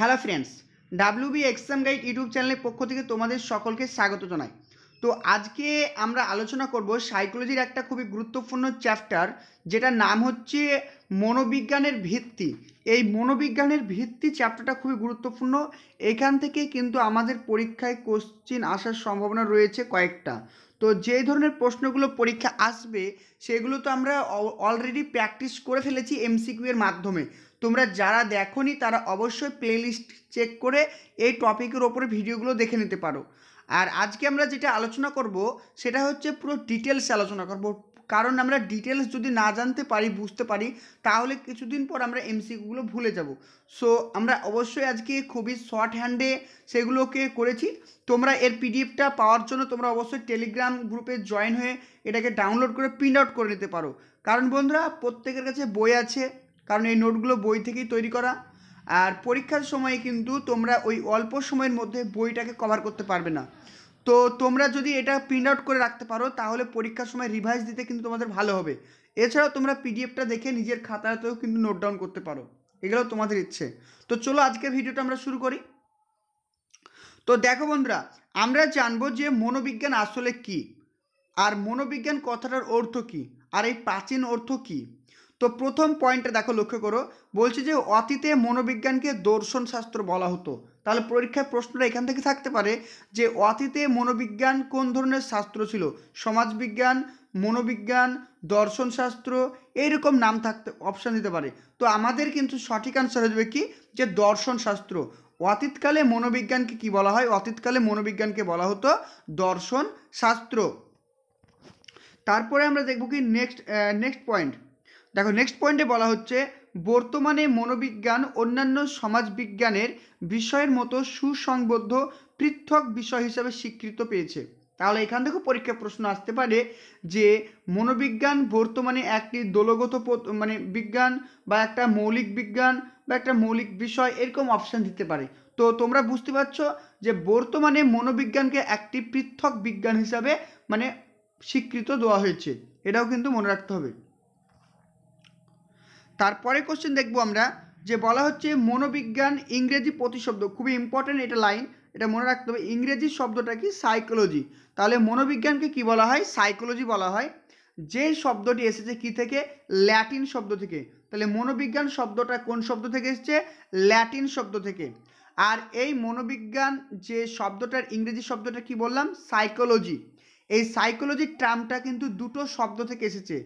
hello friends WB exam guide YouTube চ্যানেলের পক্ষ থেকে তোমাদের সকলকে স্বাগত জানাই তো আজকে আমরা আলোচনা করব সাইকোলজির একটা খুবই গুরুত্বপূর্ণ চ্যাপ্টার যেটা নাম হচ্ছে মনোবিজ্ঞানের ভিত্তি এই মনোবিজ্ঞানের ভিত্তি চ্যাপ্টারটা খুবই গুরুত্বপূর্ণ এখান থেকে কিন্তু আমাদের পরীক্ষায় কোশ্চিন আসার সম্ভাবনা রয়েছে কয়েকটা তো যে ধরনের প্রশ্নগুলো পরীক্ষা আসবে সেগুলো তো আমরা অলরেডি প্র্যাকটিস করে ফেলেছি এমসিকিউ এর মাধ্যমে তোমরা যারা দেখোনি তারা অবশ্যই প্লেলিস্ট চেক করে এই টপিকের ওপরে ভিডিওগুলো দেখে নিতে পারো আর আজকে আমরা যেটা আলোচনা করব সেটা হচ্ছে পুরো ডিটেলস আলোচনা করব কারণ আমরা ডিটেলস যদি না জানতে পারি বুঝতে পারি তাহলে কিছুদিন পর আমরা এমসিগুলো ভুলে যাব সো আমরা অবশ্যই আজকে খুবই শর্ট হ্যান্ডে সেগুলোকে করেছি তোমরা এর পিডিএফটা পাওয়ার জন্য তোমরা অবশ্যই টেলিগ্রাম গ্রুপে জয়েন হয়ে এটাকে ডাউনলোড করে প্রিন্ট আউট করে নিতে পারো কারণ বন্ধুরা প্রত্যেকের কাছে বই আছে কারণ এই নোটগুলো বই থেকেই তৈরি করা আর পরীক্ষার সময়ে কিন্তু তোমরা ওই অল্প সময়ের মধ্যে বইটাকে কভার করতে পারবে না তো তোমরা যদি এটা প্রিন্ট আউট করে রাখতে পারো তাহলে পরীক্ষার সময় রিভাইজ দিতে কিন্তু তোমাদের ভালো হবে এছাড়াও তোমরা পিডিএফটা দেখে নিজের খাতাতেও কিন্তু নোট ডাউন করতে পারো এগুলো তোমাদের ইচ্ছে তো চলো আজকের ভিডিওটা আমরা শুরু করি তো দেখো বন্ধুরা আমরা জানবো যে মনোবিজ্ঞান আসলে কি আর মনোবিজ্ঞান কথাটার অর্থ কি আর এই প্রাচীন অর্থ কী তো প্রথম পয়েন্টটা দেখো লক্ষ্য করো বলছি যে অতীতে মনোবিজ্ঞানকে দর্শন শাস্ত্র বলা হতো তাহলে পরীক্ষার প্রশ্নটা এখান থেকে থাকতে পারে যে অতীতে মনোবিজ্ঞান কোন ধরনের শাস্ত্র ছিল সমাজবিজ্ঞান মনোবিজ্ঞান দর্শনশাস্ত্র এইরকম নাম থাকতে অপশান দিতে পারে তো আমাদের কিন্তু সঠিক আনসার হয়ে যাবে কি যে দর্শনশাস্ত্র অতীতকালে মনোবিজ্ঞানকে কি বলা হয় অতীতকালে মনোবিজ্ঞানকে বলা হতো দর্শন শাস্ত্র তারপরে আমরা দেখব কি নেক্সট নেক্সট পয়েন্ট দেখো নেক্সট পয়েন্টে বলা হচ্ছে বর্তমানে মনোবিজ্ঞান অন্যান্য সমাজবিজ্ঞানের বিষয়ের মতো সুসংবদ্ধ পৃথক বিষয় হিসাবে স্বীকৃত পেয়েছে তাহলে এখান থেকেও পরীক্ষা প্রশ্ন আসতে পারে যে মনোবিজ্ঞান বর্তমানে একটি দলগত মানে বিজ্ঞান বা একটা মৌলিক বিজ্ঞান বা একটা মৌলিক বিষয় এরকম অপশান দিতে পারে তো তোমরা বুঝতে পারছো যে বর্তমানে মনোবিজ্ঞানকে একটি পৃথক বিজ্ঞান হিসাবে মানে স্বীকৃত দেওয়া হয়েছে এটাও কিন্তু মনে রাখতে হবে তারপরে কোশ্চেন দেখব আমরা যে বলা হচ্ছে মনোবিজ্ঞান ইংরেজি প্রতিশব্দ খুবই ইম্পর্ট্যান্ট এটা লাইন এটা মনে রাখতে হবে ইংরেজি শব্দটা কি সাইকোলজি তাহলে মনোবিজ্ঞানকে কি বলা হয় সাইকোলজি বলা হয় যে শব্দটি এসেছে কি থেকে ল্যাটিন শব্দ থেকে তাহলে মনোবিজ্ঞান শব্দটা কোন শব্দ থেকে এসেছে ল্যাটিন শব্দ থেকে আর এই মনোবিজ্ঞান যে শব্দটার ইংরেজি শব্দটা কি বললাম সাইকোলজি এই সাইকোলজির টার্মটা কিন্তু দুটো শব্দ থেকে এসেছে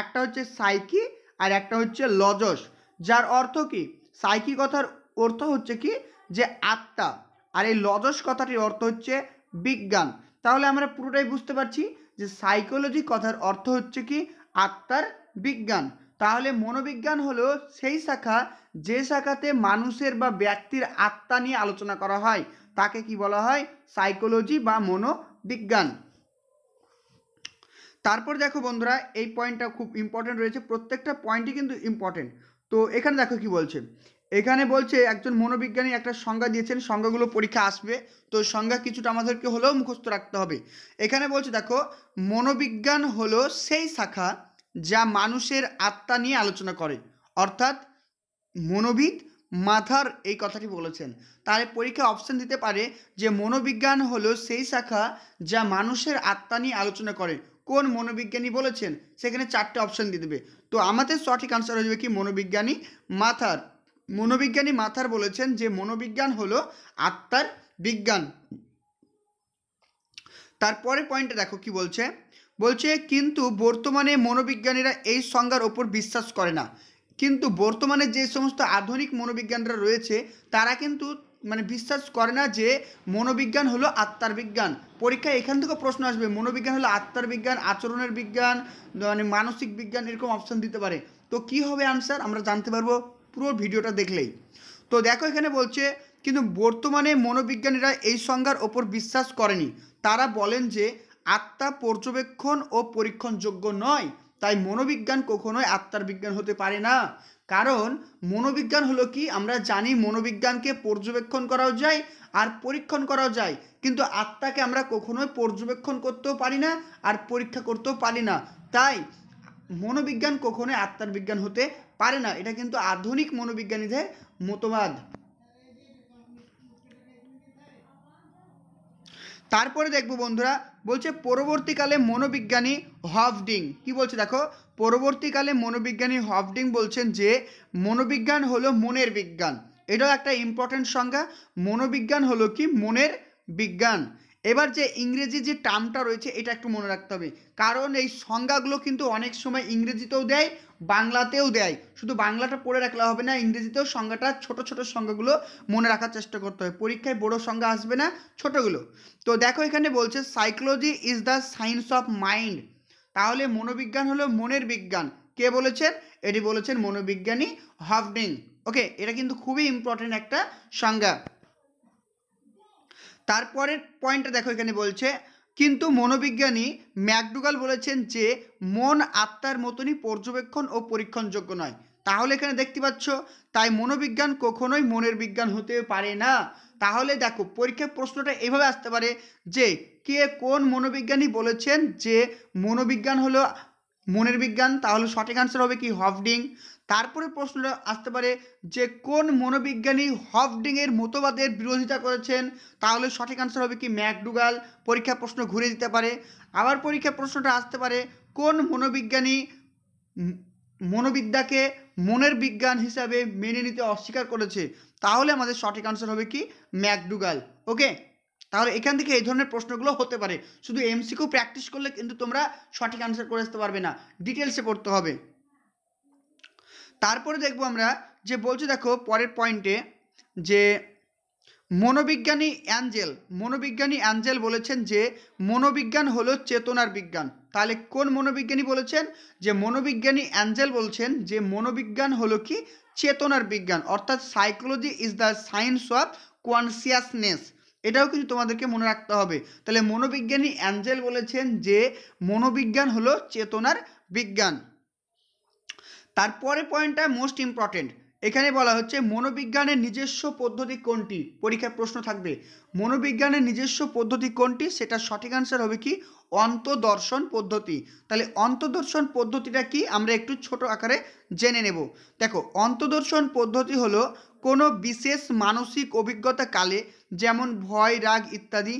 একটা হচ্ছে সাইকি আর একটা হচ্ছে লজস যার অর্থ কি সাইকি কথার অর্থ হচ্ছে কি যে আত্মা আর এই লজস কথাটির অর্থ হচ্ছে বিজ্ঞান তাহলে আমরা পুরোটাই বুঝতে পারছি যে সাইকোলজি কথার অর্থ হচ্ছে কি আত্মার বিজ্ঞান তাহলে মনোবিজ্ঞান হলো সেই শাখা যে শাখাতে মানুষের বা ব্যক্তির আত্মা নিয়ে আলোচনা করা হয় তাকে কি বলা হয় সাইকোলজি বা মনোবিজ্ঞান তারপর দেখো বন্ধুরা এই পয়েন্টটা খুব ইম্পর্টেন্ট রয়েছে প্রত্যেকটা পয়েন্টই কিন্তু ইম্পর্টেন্ট তো এখানে দেখো কি বলছে এখানে বলছে একজন মনোবিজ্ঞানী একটা সংজ্ঞা দিয়েছেন সংজ্ঞাগুলো পরীক্ষা আসবে তো সংজ্ঞা কিছুটা আমাদেরকে হলেও মুখস্থ রাখতে হবে এখানে বলছে দেখো মনোবিজ্ঞান হলো সেই শাখা যা মানুষের আত্মা নিয়ে আলোচনা করে অর্থাৎ মনোবিদ মাথার এই কথাটি বলেছেন তাহলে পরীক্ষা অপশন দিতে পারে যে মনোবিজ্ঞান হলো সেই শাখা যা মানুষের আত্মা নিয়ে আলোচনা করে কোন মনোবিজ্ঞানী বলেছেন সেখানে চারটে অপশান দিয়ে দেবে তো আমাদের সঠিক আনসার হয়ে যাবে কি মনোবিজ্ঞানী মাথার মনোবিজ্ঞানী মাথার বলেছেন যে মনোবিজ্ঞান হলো আত্মার বিজ্ঞান তারপরে পয়েন্টে দেখো কি বলছে বলছে কিন্তু বর্তমানে মনোবিজ্ঞানীরা এই সংজ্ঞার ওপর বিশ্বাস করে না কিন্তু বর্তমানে যে সমস্ত আধুনিক মনোবিজ্ঞানরা রয়েছে তারা কিন্তু মানে বিশ্বাস করে না যে মনোবিজ্ঞান হলো আত্মার বিজ্ঞান পরীক্ষায় এখান থেকেও প্রশ্ন আসবে মনোবিজ্ঞান হলো আত্মার বিজ্ঞান আচরণের বিজ্ঞান মানে মানসিক বিজ্ঞান এরকম অপশান দিতে পারে তো কি হবে আনসার আমরা জানতে পারবো পুরো ভিডিওটা দেখলেই তো দেখো এখানে বলছে কিন্তু বর্তমানে মনোবিজ্ঞানীরা এই সংজ্ঞার ওপর বিশ্বাস করেনি তারা বলেন যে আত্মা পর্যবেক্ষণ ও পরীক্ষণযোগ্য নয় তাই মনোবিজ্ঞান কখনোই আত্মার বিজ্ঞান হতে পারে না কারণ মনোবিজ্ঞান হলো কি আমরা জানি মনোবিজ্ঞানকে পর্যবেক্ষণ করাও যায় আর পরীক্ষণ করাও যায় কিন্তু আত্মাকে আমরা কখনোই পর্যবেক্ষণ করতেও পারি না আর পরীক্ষা করতেও পারি না তাই মনোবিজ্ঞান কখনোই আত্মার বিজ্ঞান হতে পারে না এটা কিন্তু আধুনিক মনোবিজ্ঞানীদের মতবাদ তারপরে দেখব বন্ধুরা বলছে পরবর্তীকালে মনোবিজ্ঞানী হফডিং কি বলছে দেখো পরবর্তীকালে মনোবিজ্ঞানী হফডিং বলছেন যে মনোবিজ্ঞান হলো মনের বিজ্ঞান এটাও একটা ইম্পর্টেন্ট সংজ্ঞা মনোবিজ্ঞান হলো কি মনের বিজ্ঞান এবার যে ইংরেজি যে টার্মটা রয়েছে এটা একটু মনে রাখতে হবে কারণ এই সংজ্ঞাগুলো কিন্তু অনেক সময় ইংরেজিতেও দেয় বাংলাতেও দেয় শুধু বাংলাটা পড়ে রাখলে হবে না ইংরেজিতেও সংজ্ঞাটা ছোট ছোট সংজ্ঞাগুলো মনে রাখার চেষ্টা করতে হবে পরীক্ষায় বড় সংজ্ঞা আসবে না ছোটগুলো তো দেখো এখানে বলছে psychology is the science of mind তাহলে মনোবিজ্ঞান হলো মনের বিজ্ঞান কে বলেছেন এটি বলেছেন মনোবিজ্ঞানী হফডিং ওকে এটা কিন্তু খুবই ইম্পর্টেন্ট একটা সংজ্ঞা তারপরের পয়েন্টটা দেখো এখানে বলছে কিন্তু মনোবিজ্ঞানী ম্যাকডুগাল বলেছেন যে মন আত্মার মতনই পর্যবেক্ষণ ও পরীক্ষণযোগ্য নয় তাহলে এখানে দেখতে পাচ্ছ তাই মনোবিজ্ঞান কখনোই মনের বিজ্ঞান হতে পারে না তাহলে দেখো পরীক্ষার প্রশ্নটা এভাবে আসতে পারে যে কে কোন মনোবিজ্ঞানী বলেছেন যে মনোবিজ্ঞান হলো মনের বিজ্ঞান তাহলে সঠিক আনসার হবে কি হফডিং তারপরে প্রশ্নটা আসতে পারে যে কোন মনোবিজ্ঞানী হফডিংয়ের মতবাদের বিরোধিতা করেছেন তাহলে সঠিক আনসার হবে কি ম্যাকডুগাল পরীক্ষা প্রশ্ন ঘুরে দিতে পারে আবার পরীক্ষা প্রশ্নটা আসতে পারে কোন মনোবিজ্ঞানী মনোবিদ্যাকে মনের বিজ্ঞান হিসাবে মেনে নিতে অস্বীকার করেছে তাহলে আমাদের সঠিক আনসার হবে কি ম্যাকডুগাল ওকে তাহলে এখান থেকে এই ধরনের প্রশ্নগুলো হতে পারে শুধু এমসিকিউ প্র্যাকটিস করলে কিন্তু তোমরা সঠিক আনসার করে আসতে পারবে না ডিটেলসে পড়তে হবে তারপরে দেখব আমরা যে বলছে দেখো পরের পয়েন্টে যে মনোবিজ্ঞানী অ্যাঞ্জেল মনোবিজ্ঞানী অ্যাঞ্জেল বলেছেন যে মনোবিজ্ঞান হলো চেতনার বিজ্ঞান তাহলে কোন মনোবিজ্ঞানী বলেছেন যে মনোবিজ্ঞানী অ্যাঞ্জেল বলছেন যে মনোবিজ্ঞান হলো কি চেতনার বিজ্ঞান অর্থাৎ psychology is the science of consciousness এটাও কিন্তু তোমাদেরকে মনে রাখতে হবে তাহলে মনোবিজ্ঞানী অ্যাঞ্জেল বলেছেন যে মনোবিজ্ঞান হলো চেতনার বিজ্ঞান তারপরে পয়েন্টটা মোস্ট ইম্পর্টেন্ট এখানে বলা হচ্ছে মনোবিজ্ঞানের নিজস্ব পদ্ধতি কোনটি পরীক্ষায় প্রশ্ন থাকবে মনোবিজ্ঞানের নিজস্ব পদ্ধতি কোনটি সেটা সঠিক অ্যান্সার হবে কি অন্তদর্শন পদ্ধতি তাহলে অন্তদর্শন পদ্ধতিটা কি আমরা একটু ছোট আকারে জেনে নেব দেখো অন্তদর্শন পদ্ধতি হলো কোনো বিশেষ মানসিক অভিজ্ঞতা কালে যেমন ভয় রাগ ইত্যাদি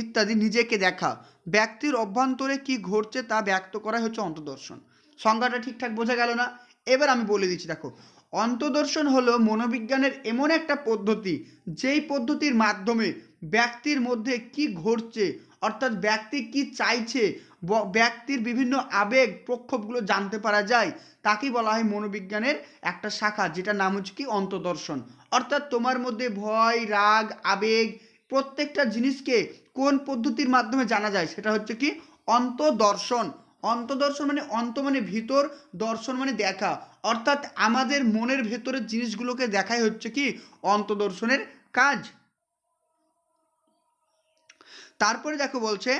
ইত্যাদি নিজেকে দেখা ব্যক্তির অভ্যন্তরে কি ঘটছে তা ব্যক্ত করা হচ্ছে অন্তদর্শন সংজ্ঞাটা ঠিকঠাক বোঝা গেল না এবার আমি বলে দিচ্ছি দেখো অন্তদর্শন হলো মনোবিজ্ঞানের এমন একটা পদ্ধতি যেই পদ্ধতির মাধ্যমে ব্যক্তির মধ্যে কি ঘটছে অর্থাৎ ব্যক্তি কি চাইছে ব্যক্তির বিভিন্ন আবেগ প্রক্ষোভগুলো জানতে পারা যায় তাকেই বলা হয় মনোবিজ্ঞানের একটা শাখা যেটা নাম হচ্ছে কি অন্তদর্শন অর্থাৎ তোমার মধ্যে ভয় রাগ আবেগ প্রত্যেকটা জিনিসকে কোন পদ্ধতির মাধ্যমে জানা যায় সেটা হচ্ছে কি অন্তদর্শন অন্তদর্শন মানে অন্ত মানে ভিতর দর্শন মানে দেখা অর্থাৎ আমাদের মনের ভেতরের জিনিসগুলোকে দেখাই হচ্ছে কি অন্তদর্শনের কাজ তারপরে দেখো বলছে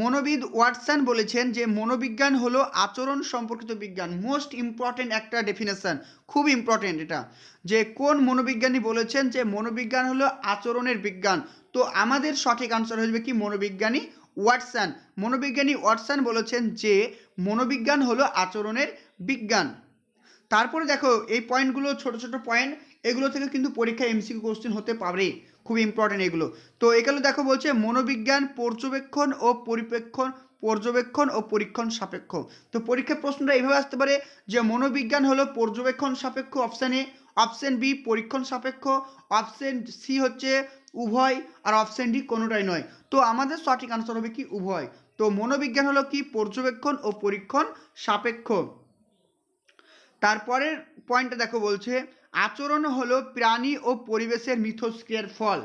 মনোবিদ ওয়াটসন বলেছেন যে মনোবিজ্ঞান হলো আচরণ সম্পর্কিত বিজ্ঞান মোস্ট ইম্পর্টেন্ট একটা ডেফিনেশান খুব ইম্পর্টেন্ট এটা যে কোন মনোবিজ্ঞানী বলেছেন যে মনোবিজ্ঞান হলো আচরণের বিজ্ঞান তো আমাদের সঠিক আনসার হয়ে যাবে কি মনোবিজ্ঞানী ওয়াটসান মনোবিজ্ঞানী ওয়াটসান বলেছেন যে মনোবিজ্ঞান হলো আচরণের বিজ্ঞান তারপরে দেখো এই পয়েন্টগুলো ছোট ছোট পয়েন্ট এগুলো থেকে কিন্তু পরীক্ষায় এমসিকিউ কোশ্চেন হতে পারে খুব ইম্পর্টেন্ট এগুলো তো এগুলো দেখো বলছে মনোবিজ্ঞান পর্যবেক্ষণ ও পরিপ্রেক্ষণ পর্যবেক্ষণ ও পরীক্ষণ সাপেক্ষ তো পরীক্ষার প্রশ্নটা এইভাবে আসতে পারে যে মনোবিজ্ঞান হলো পর্যবেক্ষণ সাপেক্ষ অপশান এ অপশান বি পরীক্ষণ সাপেক্ষ অপশান সি হচ্ছে উভয় আর অপশান ডি কোনোটাই নয় তো আমাদের সঠিক আনসার হবে কি উভয় তো মনোবিজ্ঞান হলো কি পর্যবেক্ষণ ও পরীক্ষণ সাপেক্ষ তারপরের পয়েন্টটা দেখো বলছে আচরণ হলো প্রাণী ও পরিবেশের মিথস্ক্রিয়ার ফল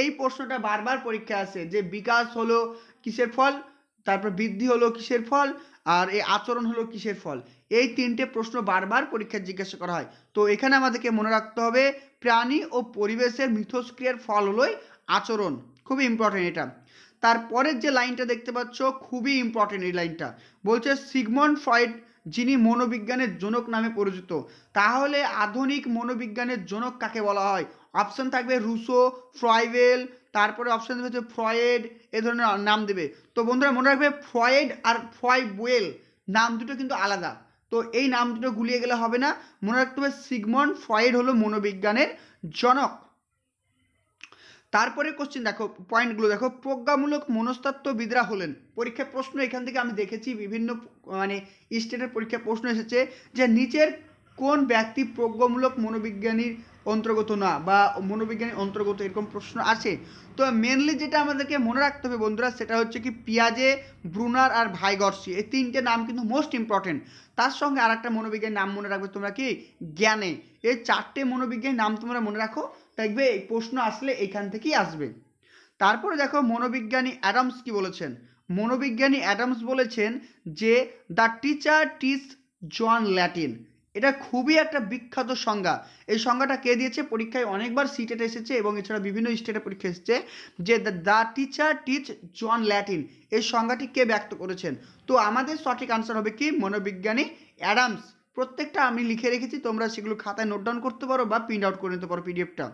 এই প্রশ্নটা বারবার পরীক্ষা আসে যে বিকাশ হলো কিসের ফল তারপর বৃদ্ধি হলো কিসের ফল আর এই আচরণ হলো কিসের ফল এই তিনটে প্রশ্ন বারবার পরীক্ষায় জিজ্ঞাসা করা হয় তো এখানে আমাদেরকে মনে রাখতে হবে প্রাণী ও পরিবেশের মিথস্ক্রিয়ার ফল হলোই আচরণ খুবই ইম্পর্টেন্ট এটা তারপরের যে লাইনটা দেখতে পাচ্ছ খুবই ইম্পর্টেন্ট এই লাইনটা বলছে সিগমন ফ্রয়েড যিনি মনোবিজ্ঞানের জনক নামে পরিচিত তাহলে আধুনিক মনোবিজ্ঞানের জনক কাকে বলা হয় অপশন থাকবে রুসো ফ্রয়েল তারপরে অপশন হচ্ছে ফ্রয়েড এ ধরনের নাম দেবে তো বন্ধুরা মনে রাখবে ফ্রয়েড আর ফ্রয়েল নাম দুটো কিন্তু আলাদা তো এই নাম দুটো গুলিয়ে গেলে হবে না মনে রাখতে হবে সিগমন ফয়েড হলো মনোবিজ্ঞানের জনক তারপরে কোশ্চেন দেখো পয়েন্টগুলো দেখো প্রজ্ঞামূলক মনস্তত্ত্ববিদরা হলেন পরীক্ষা প্রশ্ন এখান থেকে আমি দেখেছি বিভিন্ন মানে স্টেটের পরীক্ষা প্রশ্ন এসেছে যে নিচের কোন ব্যক্তি প্রজ্ঞামূলক মনোবিজ্ঞানীর অন্তর্গত না বা মনোবিজ্ঞানীর অন্তর্গত এরকম প্রশ্ন আছে তো মেনলি যেটা আমাদেরকে মনে রাখতে হবে বন্ধুরা সেটা হচ্ছে কি পিয়াজে ব্রুনার আর ভাইগর্সি এই তিনটে নাম কিন্তু মোস্ট ইম্পর্টেন্ট তার সঙ্গে আর একটা মনোবিজ্ঞানের নাম মনে রাখবে তোমরা কি জ্ঞানে এই চারটে মনোবিজ্ঞানের নাম তোমরা মনে রাখো দেখবে এই প্রশ্ন আসলে এইখান থেকেই আসবে তারপরে দেখো মনোবিজ্ঞানী অ্যাডামস কি বলেছেন মনোবিজ্ঞানী অ্যাডামস বলেছেন যে the teacher teach John Latin এটা খুবই একটা বিখ্যাত সংজ্ঞা এই সংজ্ঞাটা কে দিয়েছে পরীক্ষায় অনেকবার সিটেটে এসেছে এবং এছাড়া বিভিন্ন স্টেটে পরীক্ষা এসেছে যে the teacher teach John Latin এই সংজ্ঞাটি কে ব্যক্ত করেছেন তো আমাদের সঠিক আনসার হবে কি মনোবিজ্ঞানী অ্যাডামস প্রত্যেকটা আমি লিখে রেখেছি তোমরা সেগুলো খাতায় নোট ডাউন করতে পারো বা প্রিন্ট আউট করে নিতে পারো পিডিএফটা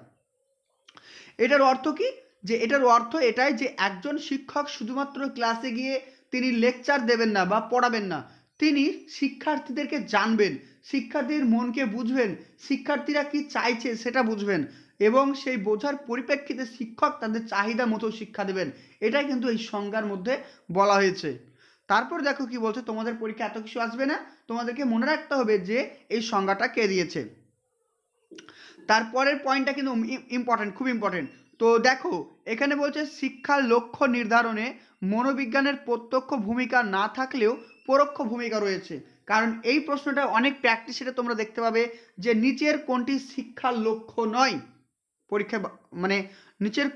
এটার অর্থ কি যে এটার অর্থ এটাই যে একজন শিক্ষক শুধুমাত্র ক্লাসে গিয়ে তিনি লেকচার দেবেন না বা পড়াবেন না তিনি শিক্ষার্থীদেরকে জানবেন শিক্ষার্থীর মনকে বুঝবেন শিক্ষার্থীরা কি চাইছে সেটা বুঝবেন এবং সেই বোঝার পরিপ্রেক্ষিতে শিক্ষক তাদের চাহিদা মতো শিক্ষা দেবেন এটাই কিন্তু এই সংজ্ঞার মধ্যে বলা হয়েছে তারপর দেখো কি বলছে তোমাদের পরীক্ষা এত কিছু আসবে না তোমাদেরকে মনে রাখতে হবে যে এই সংজ্ঞাটা কে দিয়েছে তারপরের পয়েন্টটা কিন্তু ইম্পর্টেন্ট খুব ইম্পর্টেন্ট তো দেখো এখানে বলছে শিক্ষার লক্ষ্য নির্ধারণে মনোবিজ্ঞানের প্রত্যক্ষ ভূমিকা না থাকলেও পরোক্ষ ভূমিকা রয়েছে কারণ এই প্রশ্নটা অনেক প্র্যাকটিস সেটা তোমরা দেখতে পাবে যে নিচের কোনটি শিক্ষার লক্ষ্য নয় পরীক্ষা মানে নিচের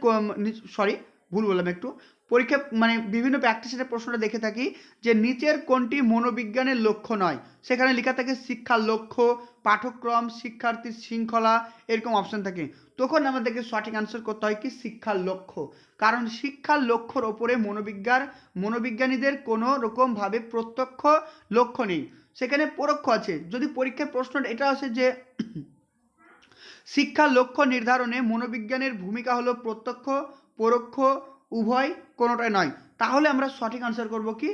সরি ভুল বললাম একটু পরীক্ষা মানে বিভিন্ন প্র্যাকটিসের প্রশ্নটা দেখে থাকি যে নিচের কোনটি মনোবিজ্ঞানের লক্ষ্য নয় সেখানে লেখা থাকে শিক্ষার লক্ষ্য পাঠ্যক্রম শিক্ষার্থীর শৃঙ্খলা এরকম অপশান থাকে তখন আমাদেরকে সঠিক অ্যান্সার করতে হয় কি শিক্ষার লক্ষ্য কারণ শিক্ষার লক্ষ্যর ওপরে মনোবিজ্ঞান মনোবিজ্ঞানীদের কোনো রকমভাবে প্রত্যক্ষ লক্ষ্য নেই সেখানে পরোক্ষ আছে যদি পরীক্ষার প্রশ্ন এটা আছে যে শিক্ষার লক্ষ্য নির্ধারণে মনোবিজ্ঞানের ভূমিকা হলো প্রত্যক্ষ পরোক্ষ উভয় কোনোটাই নয় তাহলে আমরা সঠিক আনসার করব কি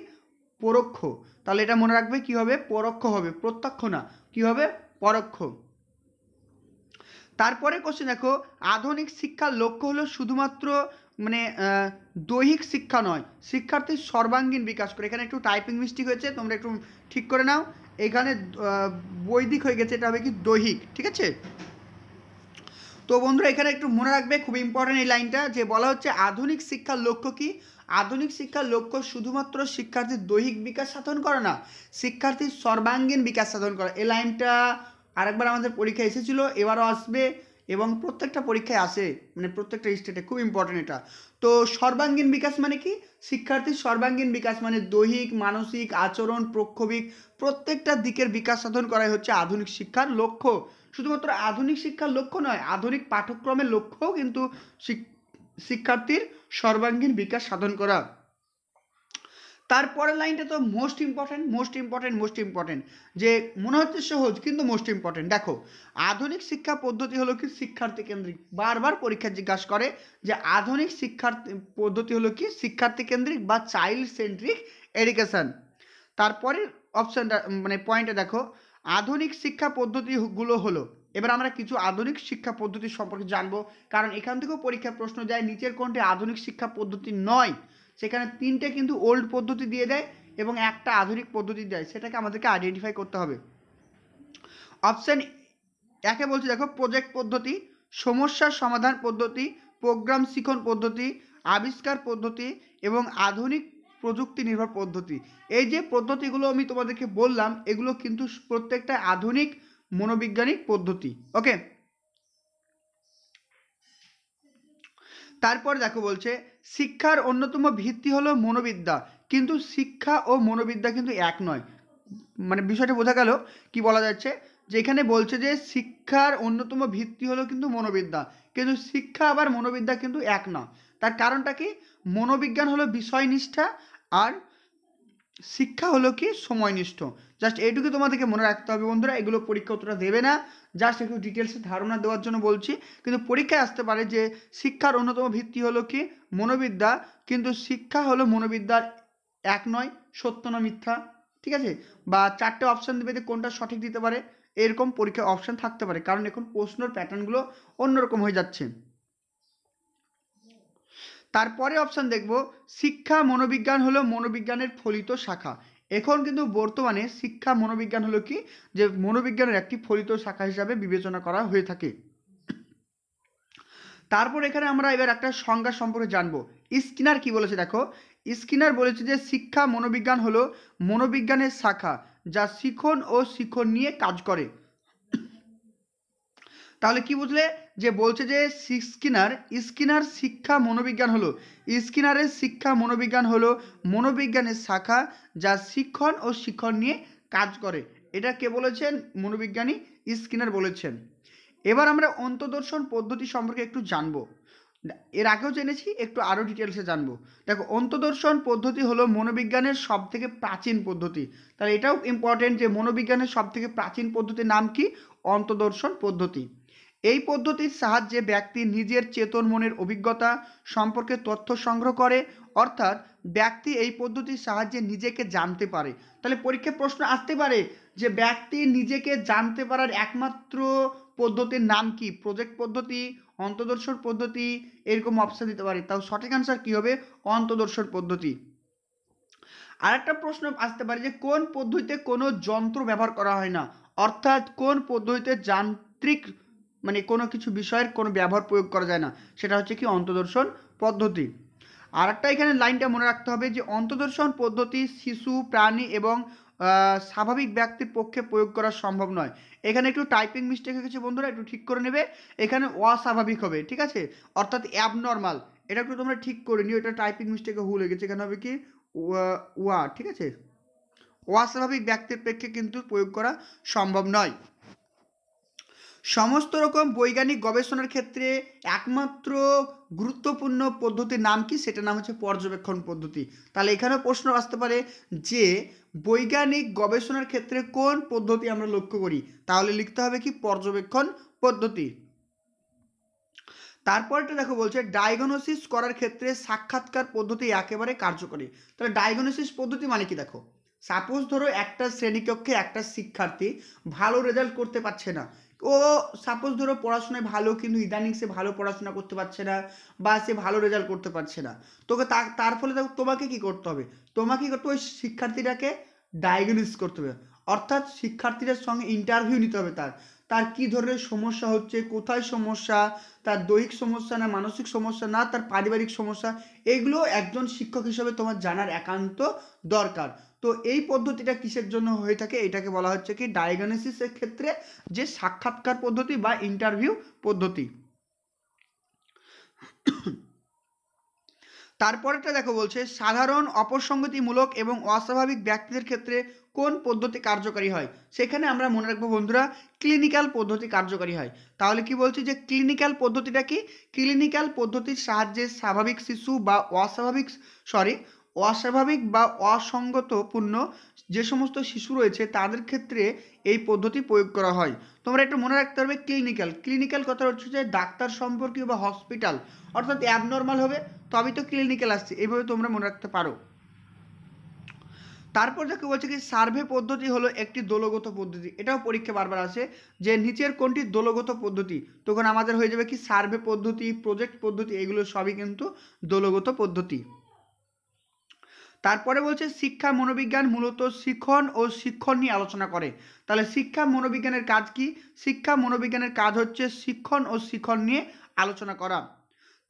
পরোক্ষ তাহলে এটা মনে রাখবে কি হবে পরোক্ষ হবে প্রত্যক্ষ না কি হবে পরোক্ষ তারপরে কোশ্চেন দেখো আধুনিক শিক্ষার লক্ষ্য হলো শুধুমাত্র মানে দৈহিক শিক্ষা নয় শিক্ষার্থীর সর্বাঙ্গীন বিকাশ করে এখানে একটু টাইপিং মিস্টেক হয়েছে তোমরা একটু ঠিক করে নাও এখানে বৈদিক হয়ে গেছে এটা হবে কি দৈহিক ঠিক আছে তো বন্ধুরা এখানে একটু মনে রাখবে খুব ইম্পর্টেন্ট এই লাইনটা যে বলা হচ্ছে আধুনিক শিক্ষার লক্ষ্য কি আধুনিক শিক্ষার লক্ষ্য শুধুমাত্র শিক্ষার্থীর দৈহিক বিকাশ সাধন করে না শিক্ষার্থীর সর্বাঙ্গীন বিকাশ সাধন করে এই লাইনটা আরেকবার আমাদের পরীক্ষা এসেছিলো এবারও আসবে এবং প্রত্যেকটা পরীক্ষায় আসে মানে প্রত্যেকটা স্টেটে খুব ইম্পর্টেন্ট এটা তো সর্বাঙ্গীন বিকাশ মানে কি শিক্ষার্থীর সর্বাঙ্গীন বিকাশ মানে দৈহিক মানসিক আচরণ প্রক্ষোভিক প্রত্যেকটা দিকের বিকাশ সাধন করাই হচ্ছে আধুনিক শিক্ষার লক্ষ্য শুধুমাত্র আধুনিক শিক্ষার লক্ষ্য নয় আধুনিক পাঠ্যক্রমের লক্ষ্যও কিন্তু শিক্ষার্থীর সর্বাঙ্গীন বিকাশ সাধন করা তারপরের লাইনটা তো most important most important most important যে মনে হচ্ছে সহজ কিন্তু মোস্ট ইম্পর্টেন্ট দেখো আধুনিক শিক্ষা পদ্ধতি হলো কি শিক্ষার্থী কেন্দ্রিক বারবার পরীক্ষা জিজ্ঞাসা করে যে আধুনিক শিক্ষার পদ্ধতি হলো কি শিক্ষার্থী কেন্দ্রিক বা চাইল্ড সেন্ট্রিক এডুকেশন তারপরে অপশানটা মানে পয়েন্টে দেখো আধুনিক শিক্ষা পদ্ধতিগুলো হলো এবার আমরা কিছু আধুনিক শিক্ষা পদ্ধতি সম্পর্কে জানবো কারণ এখান থেকেও পরীক্ষা প্রশ্ন যায় নিচের কোনটি আধুনিক শিক্ষা পদ্ধতি নয় সেখানে তিনটে কিন্তু ওল্ড পদ্ধতি দিয়ে দেয় এবং একটা আধুনিক পদ্ধতি দেয় সেটাকে আমাদেরকে আইডেন্টিফাই করতে হবে অপশান একে বলছে দেখো প্রজেক্ট পদ্ধতি সমস্যার সমাধান পদ্ধতি প্রোগ্রাম শিখন পদ্ধতি আবিষ্কার পদ্ধতি এবং আধুনিক প্রযুক্তি নির্ভর পদ্ধতি এই যে পদ্ধতিগুলো আমি তোমাদেরকে বললাম এগুলো কিন্তু প্রত্যেকটা আধুনিক মনোবিজ্ঞানিক পদ্ধতি ওকে তারপর দেখো বলছে শিক্ষার অন্যতম ভিত্তি হলো মনোবিদ্যা কিন্তু শিক্ষা ও মনোবিদ্যা কিন্তু এক নয় মানে বিষয়টা বোঝা গেল কি বলা যাচ্ছে যেখানে বলছে যে শিক্ষার অন্যতম ভিত্তি হলো কিন্তু মনোবিদ্যা কিন্তু শিক্ষা আবার মনোবিদ্যা কিন্তু এক না তার কারণটা কি মনোবিজ্ঞান হলো বিষয় নিষ্ঠা আর শিক্ষা হলো কি সময়নিষ্ঠ জাস্ট এইটুকু তোমাদেরকে মনে রাখতে হবে বন্ধুরা এগুলো পরীক্ষা উত্তরটা দেবে না জাস্ট একটু ডিটেলসে ধারণা দেওয়ার জন্য বলছি কিন্তু পরীক্ষায় আসতে পারে যে শিক্ষার অন্যতম ভিত্তি হলো কি মনোবিদ্যা কিন্তু শিক্ষা হলো মনোবিদ্যার এক নয় সত্য না মিথ্যা ঠিক আছে বা চারটে অপশান দেবে যে কোনটা সঠিক দিতে পারে এরকম পরীক্ষা অপশান থাকতে পারে কারণ এখন প্রশ্নর প্যাটার্নগুলো অন্যরকম হয়ে যাচ্ছে তারপরে অপশান দেখব শিক্ষা মনোবিজ্ঞান হলো মনোবিজ্ঞানের ফলিত শাখা এখন কিন্তু বর্তমানে শিক্ষা মনোবিজ্ঞান হলো কি যে মনোবিজ্ঞানের একটি ফলিত শাখা হিসাবে বিবেচনা করা হয়ে থাকে তারপর এখানে আমরা এবার একটা সংজ্ঞা সম্পর্কে জানবো স্কিনার কি বলেছে দেখো স্কিনার বলেছে যে শিক্ষা মনোবিজ্ঞান হলো মনোবিজ্ঞানের শাখা যা শিখন ও শিখন নিয়ে কাজ করে তাহলে কি বুঝলে যে বলছে যে স্কিনার স্কিনার শিক্ষা মনোবিজ্ঞান হলো স্কিনারের শিক্ষা মনোবিজ্ঞান হলো মনোবিজ্ঞানের শাখা যা শিক্ষণ ও শিক্ষণ নিয়ে কাজ করে এটা কে বলেছেন মনোবিজ্ঞানী স্কিনার বলেছেন এবার আমরা অন্তদর্শন পদ্ধতি সম্পর্কে একটু জানব এর আগেও জেনেছি একটু আরও ডিটেলসে জানবো দেখো অন্তদর্শন পদ্ধতি হলো মনোবিজ্ঞানের সব থেকে প্রাচীন পদ্ধতি তাহলে এটাও ইম্পর্টেন্ট যে মনোবিজ্ঞানের সব থেকে প্রাচীন পদ্ধতির নাম কি অন্তদর্শন পদ্ধতি এই পদ্ধতির সাহায্যে ব্যক্তি নিজের চেতন মনের অভিজ্ঞতা সম্পর্কে তথ্য সংগ্রহ করে অর্থাৎ ব্যক্তি এই পদ্ধতির সাহায্যে নিজেকে জানতে পারে তাহলে পরীক্ষা প্রশ্ন আসতে পারে যে ব্যক্তি নিজেকে জানতে পারার একমাত্র পদ্ধতির নাম কি প্রজেক্ট পদ্ধতি অন্তদর্শন পদ্ধতি এরকম অপশান দিতে পারে তাও সঠিক আনসার কী হবে অন্তদর্শন পদ্ধতি আর একটা প্রশ্ন আসতে পারে যে কোন পদ্ধতিতে কোনো যন্ত্র ব্যবহার করা হয় না অর্থাৎ কোন পদ্ধতিতে যান্ত্রিক মানে কোনো কিছু বিষয়ের কোনো ব্যবহার প্রয়োগ করা যায় না সেটা হচ্ছে কি অন্তদর্শন পদ্ধতি আর একটা এখানে লাইনটা মনে রাখতে হবে যে অন্তদর্শন পদ্ধতি শিশু প্রাণী এবং স্বাভাবিক ব্যক্তির পক্ষে প্রয়োগ করা সম্ভব নয় এখানে একটু টাইপিং মিস্টেক হয়ে গেছে বন্ধুরা একটু ঠিক করে নেবে এখানে অস্বাভাবিক হবে ঠিক আছে অর্থাৎ অ্যাবনর্মাল এটা একটু তোমরা ঠিক করে নিও এটা টাইপিং মিস্টেকে ভুল হয়ে গেছে এখানে হবে কি ওয়া ঠিক আছে অস্বাভাবিক ব্যক্তির পক্ষে কিন্তু প্রয়োগ করা সম্ভব নয় সমস্ত রকম বৈজ্ঞানিক গবেষণার ক্ষেত্রে একমাত্র গুরুত্বপূর্ণ পদ্ধতির নাম কি সেটার নাম হচ্ছে পর্যবেক্ষণ পদ্ধতি তাহলে এখানেও প্রশ্ন আসতে পারে যে বৈজ্ঞানিক গবেষণার ক্ষেত্রে কোন পদ্ধতি আমরা লক্ষ্য করি তাহলে লিখতে হবে কি পর্যবেক্ষণ পদ্ধতি তারপরটা দেখো বলছে ডায়াগনোসিস করার ক্ষেত্রে সাক্ষাৎকার পদ্ধতি একেবারে কার্যকরী তাহলে ডায়াগনোসিস পদ্ধতি মানে কি দেখো সাপোজ ধরো একটা শ্রেণীকক্ষে একটা শিক্ষার্থী ভালো রেজাল্ট করতে পারছে না ও সাপোজ ধরো পড়াশোনায় ভালো কিন্তু ইদানিং সে ভালো পড়াশোনা করতে পারছে না বা সে ভালো রেজাল্ট করতে পারছে না তোকে তার ফলে তোমাকে কি করতে হবে তোমাকে করতে ওই শিক্ষার্থীটাকে ডায়াগনোস করতে হবে অর্থাৎ শিক্ষার্থীদের সঙ্গে ইন্টারভিউ নিতে হবে তার তার কি ধরনের সমস্যা হচ্ছে কোথায় সমস্যা তার দৈহিক সমস্যা না মানসিক সমস্যা না তার পারিবারিক সমস্যা এগুলো একজন শিক্ষক হিসেবে তোমার জানার একান্ত দরকার তো এই পদ্ধতিটা কিসের জন্য হয়ে থাকে এটাকে বলা হচ্ছে কি ডায়াগনোসিসের ক্ষেত্রে যে সাক্ষাৎকার পদ্ধতি বা ইন্টারভিউ পদ্ধতি তারপরেটা দেখো বলছে সাধারণ অপসঙ্গতিমূলক এবং অস্বাভাবিক ব্যক্তিদের ক্ষেত্রে কোন পদ্ধতি কার্যকারী হয় সেখানে আমরা মনে রাখবো বন্ধুরা ক্লিনিক্যাল পদ্ধতি কার্যকারী হয় তাহলে কি বলছি যে ক্লিনিক্যাল পদ্ধতিটা কি ক্লিনিক্যাল পদ্ধতির সাহায্যে স্বাভাবিক শিশু বা অস্বাভাবিক সরি অস্বাভাবিক বা অসঙ্গতপূর্ণ যে সমস্ত শিশু রয়েছে তাদের ক্ষেত্রে এই পদ্ধতি প্রয়োগ করা হয় তোমরা একটু মনে রাখতে হবে ক্লিনিক্যাল ক্লিনিক্যাল কথা হচ্ছে যে ডাক্তার সম্পর্কীয় বা হসপিটাল অর্থাৎ অ্যাবনর্মাল হবে তবেই তো ক্লিনিক্যাল আসছে এইভাবে তোমরা মনে রাখতে পারো তারপর যাকে বলছে কি সার্ভে পদ্ধতি হলো একটি দলগত পদ্ধতি এটাও পরীক্ষা বারবার আসে যে নিচের কোনটি দলগত পদ্ধতি তখন আমাদের হয়ে যাবে কি সার্ভে পদ্ধতি প্রজেক্ট পদ্ধতি এগুলো সবই কিন্তু দলগত পদ্ধতি তারপরে বলছে শিক্ষা মনোবিজ্ঞান মূলত শিক্ষণ ও শিক্ষণ নিয়ে আলোচনা করে তাহলে শিক্ষা মনোবিজ্ঞানের কাজ কি শিক্ষা মনোবিজ্ঞানের কাজ হচ্ছে শিক্ষণ ও শিক্ষণ নিয়ে আলোচনা করা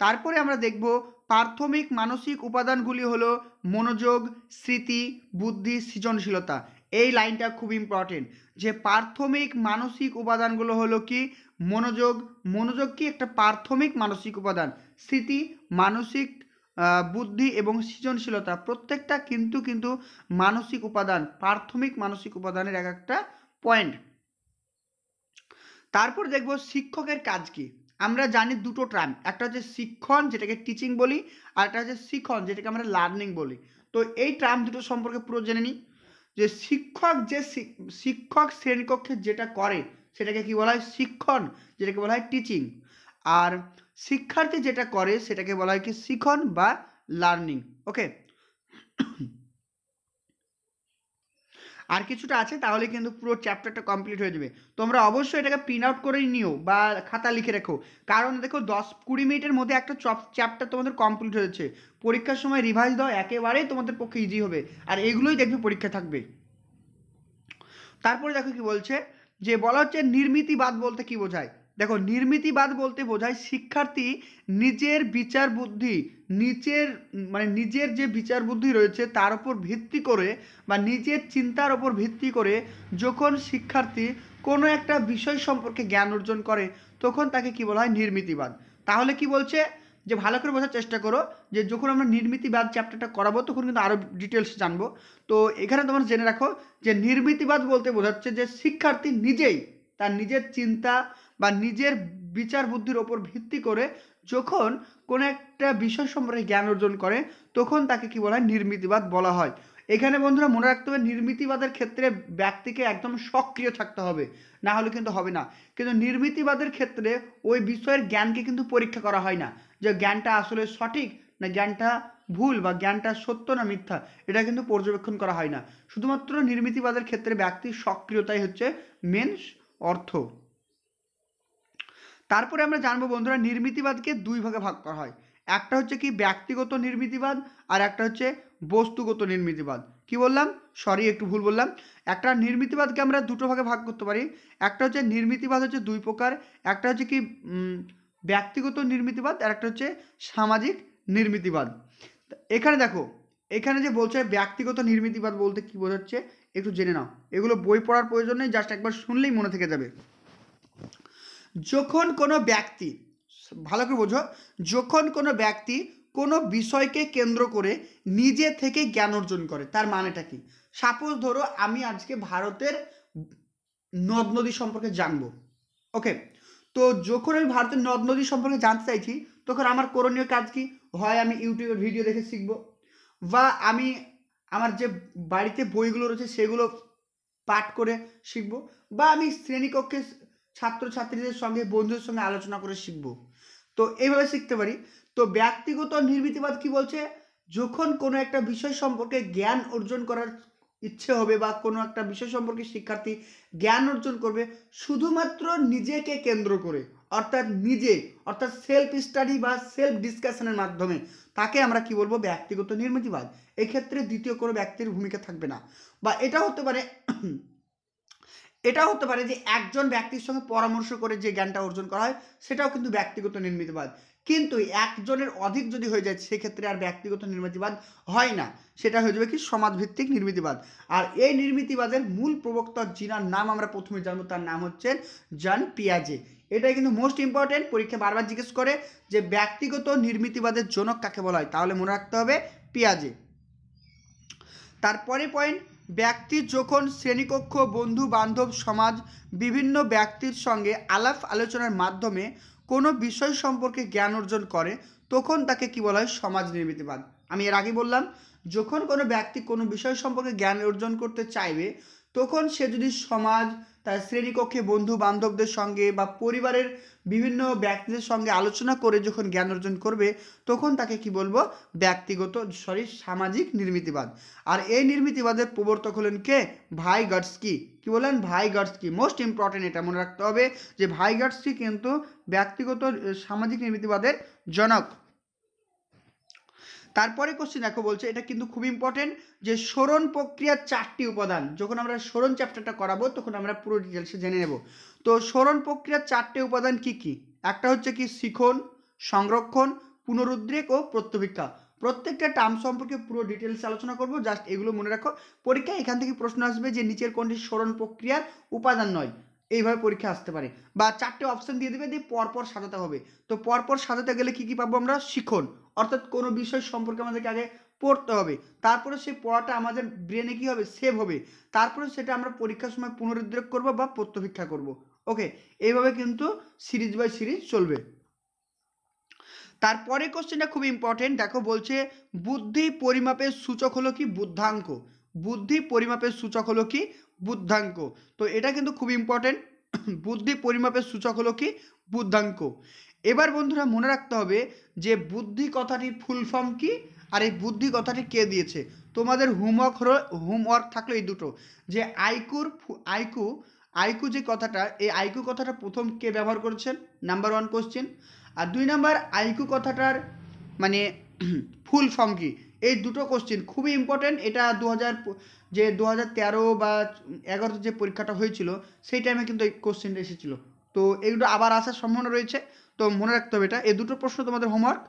তারপরে আমরা দেখব প্রাথমিক মানসিক উপাদানগুলি হলো মনোযোগ স্মৃতি বুদ্ধি সৃজনশীলতা এই লাইনটা খুব ইম্পর্টেন্ট যে প্রাথমিক মানসিক উপাদানগুলো হলো কি মনোযোগ মনোযোগ কি একটা প্রাথমিক মানসিক উপাদান স্মৃতি মানসিক বুদ্ধি এবং সৃজনশীলতা প্রত্যেকটা কিন্তু কিন্তু মানসিক উপাদান প্রাথমিক মানসিক উপাদানের এক একটা পয়েন্ট তারপর দেখব শিক্ষকের কাজ কি আমরা জানি দুটো টার্ম একটা হচ্ছে শিক্ষণ যেটাকে টিচিং বলি আর একটা হচ্ছে শিক্ষণ যেটাকে আমরা লার্নিং বলি তো এই টার্ম দুটো সম্পর্কে পুরো জেনে নিই যে শিক্ষক যে শিক্ষক শ্রেণীকক্ষে যেটা করে সেটাকে কি বলা হয় শিক্ষণ যেটাকে বলা হয় টিচিং আর শিক্ষার্থী যেটা করে সেটাকে বলা হয় কি শিখন বা লার্নিং ওকে আর কিছুটা আছে তাহলে কিন্তু পুরো চ্যাপ্টারটা কমপ্লিট হয়ে যাবে তোমরা অবশ্যই এটাকে প্রিন্ট আউট করে নিও বা খাতা লিখে রেখো কারণ দেখো দশ কুড়ি মিনিটের মধ্যে একটা চ্যাপ্টার তোমাদের কমপ্লিট হয়েছে পরীক্ষার সময় রিভাইজ দাও একেবারেই তোমাদের পক্ষে ইজি হবে আর এগুলোই দেখবে পরীক্ষা থাকবে তারপরে দেখো কি বলছে যে বলা হচ্ছে নির্মিতিবাদ বলতে কি বোঝায় দেখো নির্মিতিবাদ বলতে বোঝায় শিক্ষার্থী নিজের বিচার বুদ্ধি নিজের মানে নিজের যে বিচার বুদ্ধি রয়েছে তার উপর ভিত্তি করে বা নিজের চিন্তার উপর ভিত্তি করে যখন শিক্ষার্থী কোনো একটা বিষয় সম্পর্কে জ্ঞান অর্জন করে তখন তাকে কি বলা হয় নির্মিতিবাদ তাহলে কি বলছে যে ভালো করে বোঝার চেষ্টা করো যে যখন আমরা নির্মিতিবাদ চ্যাপ্টারটা করাবো তখন কিন্তু আরও ডিটেলস জানবো তো এখানে তোমার জেনে রাখো যে নির্মিতিবাদ বলতে বোঝাচ্ছে যে শিক্ষার্থী নিজেই তার নিজের চিন্তা বা নিজের বিচার বুদ্ধির ওপর ভিত্তি করে যখন কোনো একটা বিষয় সম্পর্কে জ্ঞান অর্জন করে তখন তাকে কি বলা হয় নির্মিতিবাদ বলা হয় এখানে বন্ধুরা মনে রাখতে হবে নির্মিতিবাদের ক্ষেত্রে ব্যক্তিকে একদম সক্রিয় থাকতে হবে না হলে কিন্তু হবে না কিন্তু নির্মিতিবাদের ক্ষেত্রে ওই বিষয়ের জ্ঞানকে কিন্তু পরীক্ষা করা হয় না যে জ্ঞানটা আসলে সঠিক না জ্ঞানটা ভুল বা জ্ঞানটা সত্য না মিথ্যা এটা কিন্তু পর্যবেক্ষণ করা হয় না শুধুমাত্র নির্মিতিবাদের ক্ষেত্রে ব্যক্তির সক্রিয়তাই হচ্ছে মেন অর্থ তারপরে আমরা জানবো বন্ধুরা নির্মিতিবাদকে দুই ভাগে ভাগ করা হয় একটা হচ্ছে কি ব্যক্তিগত নির্মিতিবাদ আর একটা হচ্ছে বস্তুগত নির্মিতিবাদ কি বললাম সরি একটু ভুল বললাম একটা নির্মিতিবাদকে আমরা দুটো ভাগে ভাগ করতে পারি একটা হচ্ছে নির্মিতিবাদ হচ্ছে দুই প্রকার একটা হচ্ছে কি ব্যক্তিগত নির্মিতিবাদ আর একটা হচ্ছে সামাজিক নির্মিতিবাদ এখানে দেখো এখানে যে বলছে ব্যক্তিগত নির্মিতিবাদ বলতে কী বোঝাচ্ছে একটু জেনে নাও এগুলো বই পড়ার প্রয়োজন নেই জাস্ট একবার শুনলেই মনে থেকে যাবে যখন কোনো ব্যক্তি ভালো করে বোঝো যখন কোনো ব্যক্তি কোনো বিষয়কে কেন্দ্র করে নিজে থেকে জ্ঞান অর্জন করে তার মানেটা কি সাপোজ ধরো আমি আজকে ভারতের নদ নদী সম্পর্কে জানবো ওকে তো যখন আমি ভারতের নদ নদী সম্পর্কে জানতে চাইছি তখন আমার করণীয় কাজ কি হয় আমি ইউটিউবের ভিডিও দেখে শিখব বা আমি আমার যে বাড়িতে বইগুলো রয়েছে সেগুলো পাঠ করে শিখব বা আমি শ্রেণীকক্ষে ছাত্রছাত্রীদের সঙ্গে বন্ধুদের সঙ্গে আলোচনা করে শিখব তো এইভাবে শিখতে পারি তো ব্যক্তিগত নির্মিতিবাদ কি বলছে যখন কোনো একটা বিষয় সম্পর্কে জ্ঞান অর্জন করার ইচ্ছে হবে বা কোনো একটা বিষয় সম্পর্কে শিক্ষার্থী জ্ঞান অর্জন করবে শুধুমাত্র নিজেকে কেন্দ্র করে অর্থাৎ নিজে অর্থাৎ সেলফ স্টাডি বা সেলফ ডিসকাশনের মাধ্যমে তাকে আমরা কি বলবো ব্যক্তিগত নির্মিতিবাদ এক্ষেত্রে দ্বিতীয় কোনো ব্যক্তির ভূমিকা থাকবে না বা এটা হতে পারে এটা হতে পারে যে একজন ব্যক্তির সঙ্গে পরামর্শ করে যে জ্ঞানটা অর্জন করা হয় সেটাও কিন্তু ব্যক্তিগত নির্মিতবাদ কিন্তু একজনের অধিক যদি হয়ে যায় সেক্ষেত্রে আর ব্যক্তিগত নির্মিতিবাদ হয় না সেটা হয়ে যাবে কি সমাজভিত্তিক নির্মিতিবাদ আর এই নির্মিতিবাদের মূল প্রবক্তা যিনার নাম আমরা প্রথমে জানবো তার নাম হচ্ছেন জান পিয়াজে এটাই কিন্তু মোস্ট ইম্পর্টেন্ট পরীক্ষা বারবার জিজ্ঞেস করে যে ব্যক্তিগত নির্মিতিবাদের জনক কাকে বলা হয় তাহলে মনে রাখতে হবে পিয়াজে তারপরে পয়েন্ট ব্যক্তি যখন শ্রেণীকক্ষ বন্ধু বান্ধব সমাজ বিভিন্ন ব্যক্তির সঙ্গে আলাপ আলোচনার মাধ্যমে কোনো বিষয় সম্পর্কে জ্ঞান অর্জন করে তখন তাকে কি বলা হয় সমাজ নির্মিতবাদ আমি এর আগে বললাম যখন কোনো ব্যক্তি কোনো বিষয় সম্পর্কে জ্ঞান অর্জন করতে চাইবে তখন সে যদি সমাজ তার শ্রেণীকক্ষে বন্ধু বান্ধবদের সঙ্গে বা পরিবারের বিভিন্ন ব্যক্তিদের সঙ্গে আলোচনা করে যখন জ্ঞান অর্জন করবে তখন তাকে কি বলবো ব্যক্তিগত সরি সামাজিক নির্মিতিবাদ আর এই নির্মিতিবাদের প্রবর্তক হলেন কে ভাই গার্সকি কি বলেন ভাই গার্সকি মোস্ট ইম্পর্টেন্ট এটা মনে রাখতে হবে যে ভাই গার্সকি কিন্তু ব্যক্তিগত সামাজিক নির্মিতিবাদের জনক তারপরে কোশ্চেন দেখো বলছে এটা কিন্তু খুব ইম্পর্টেন্ট যে স্মরণ প্রক্রিয়ার চারটি উপাদান যখন আমরা স্মরণ চ্যাপ্টারটা করাবো তখন আমরা পুরো ডিটেলসে জেনে নেব তো স্মরণ প্রক্রিয়ার চারটে উপাদান কি কি একটা হচ্ছে কি শিখন সংরক্ষণ পুনরুদ্রেক ও প্রত্যভিক্ষা প্রত্যেকটা টার্ম সম্পর্কে পুরো ডিটেলস আলোচনা করব জাস্ট এগুলো মনে রাখো পরীক্ষায় এখান থেকে প্রশ্ন আসবে যে নিচের কোনটি স্মরণ প্রক্রিয়ার উপাদান নয় এইভাবে পরীক্ষা আসতে পারে বা চারটে অপশান দিয়ে দেবে দিয়ে পরপর সাজাতে হবে তো পরপর সাজাতে গেলে কি কি পাবো আমরা শিখন অর্থাৎ কোনো বিষয় সম্পর্কে আমাদেরকে আগে পড়তে হবে তারপরে সেই পড়াটা আমাদের ব্রেনে কী হবে সেভ হবে তারপরে সেটা আমরা পরীক্ষার সময় পুনরুদ্রেক করব বা প্রত্যভিক্ষা করব ওকে এইভাবে কিন্তু সিরিজ বাই সিরিজ চলবে তারপরে কোশ্চেনটা খুব ইম্পর্টেন্ট দেখো বলছে বুদ্ধি পরিমাপের সূচক হলো কি বুদ্ধাঙ্ক বুদ্ধি পরিমাপের সূচক হলো কি বুদ্ধাঙ্ক তো এটা কিন্তু খুব ইম্পর্টেন্ট বুদ্ধি পরিমাপের সূচক হলো কি বুদ্ধাঙ্ক এবার বন্ধুরা মনে রাখতে হবে যে বুদ্ধি কথাটির ফুল ফর্ম কী আর এই বুদ্ধি কথাটি কে দিয়েছে তোমাদের হোমওয়ার্ক হলো হোমওয়ার্ক থাকলো এই দুটো যে আইকুর আইকু আইকু যে কথাটা এই আইকু কথাটা প্রথম কে ব্যবহার করেছেন নাম্বার ওয়ান কোশ্চেন আর দুই নাম্বার আইকু কথাটার মানে ফুল ফর্ম কী এই দুটো কোশ্চেন খুবই ইম্পর্টেন্ট এটা দু যে দু তেরো বা এগারোতে যে পরীক্ষাটা হয়েছিল সেই টাইমে কিন্তু এই কোশ্চেনটা এসেছিলো তো এগুলো আবার আসার সম্ভাবনা রয়েছে তো মনে রাখতে হবে এটা এই দুটো প্রশ্ন তোমাদের হোমওয়ার্ক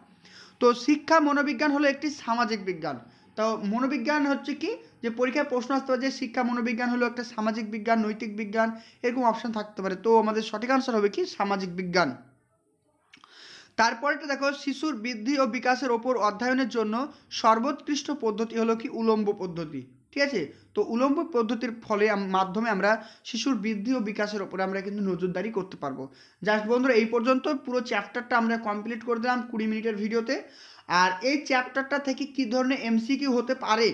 তো শিক্ষা মনোবিজ্ঞান হলো একটি সামাজিক বিজ্ঞান তো মনোবিজ্ঞান হচ্ছে কি যে পরীক্ষায় প্রশ্ন আসতে পারে যে শিক্ষা মনোবিজ্ঞান হলো একটা সামাজিক বিজ্ঞান নৈতিক বিজ্ঞান এরকম অপশান থাকতে পারে তো আমাদের সঠিক আনসার হবে কি সামাজিক বিজ্ঞান তারপরেটা দেখো শিশুর বৃদ্ধি ও বিকাশের ওপর অধ্যয়নের জন্য সর্বোৎকৃষ্ট পদ্ধতি হলো কি উলম্ব পদ্ধতি ঠিক আছে তো উলম্ব পদ্ধতির ফলে মাধ্যমে আমরা শিশুর বৃদ্ধি ও বিকাশের ওপরে আমরা কিন্তু নজরদারি করতে পারবো জাস্ট বন্ধুরা এই পর্যন্ত পুরো চ্যাপ্টারটা আমরা কমপ্লিট করে দিলাম কুড়ি মিনিটের ভিডিওতে আর এই চ্যাপ্টারটা থেকে কি ধরনের এমসিকিউ হতে পারে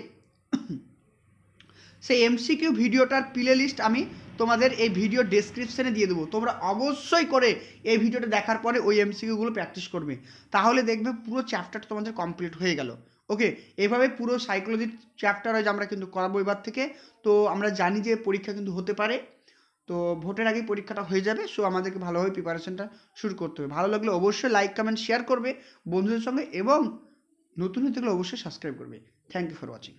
সেই এমসিকিউ ভিডিওটার প্লে লিস্ট আমি তোমাদের এই ভিডিও ডেসক্রিপশানে দিয়ে দেবো তোমরা অবশ্যই করে এই ভিডিওটা দেখার পরে ওই এমসিকিউগুলো প্র্যাকটিস করবে তাহলে দেখবে পুরো চ্যাপ্টারটা তোমাদের কমপ্লিট হয়ে গেল ওকে এভাবে পুরো সাইকোলজি চ্যাপ্টার ওয়াইজ আমরা কিন্তু করাবো এবার থেকে তো আমরা জানি যে পরীক্ষা কিন্তু হতে পারে তো ভোটের আগে পরীক্ষাটা হয়ে যাবে সো আমাদেরকে ভালোভাবে প্রিপারেশনটা শুরু করতে হবে ভালো লাগলে অবশ্যই লাইক কমেন্ট শেয়ার করবে বন্ধুদের সঙ্গে এবং নতুন হতে গেলে অবশ্যই সাবস্ক্রাইব করবে থ্যাংক ইউ ফর ওয়াচিং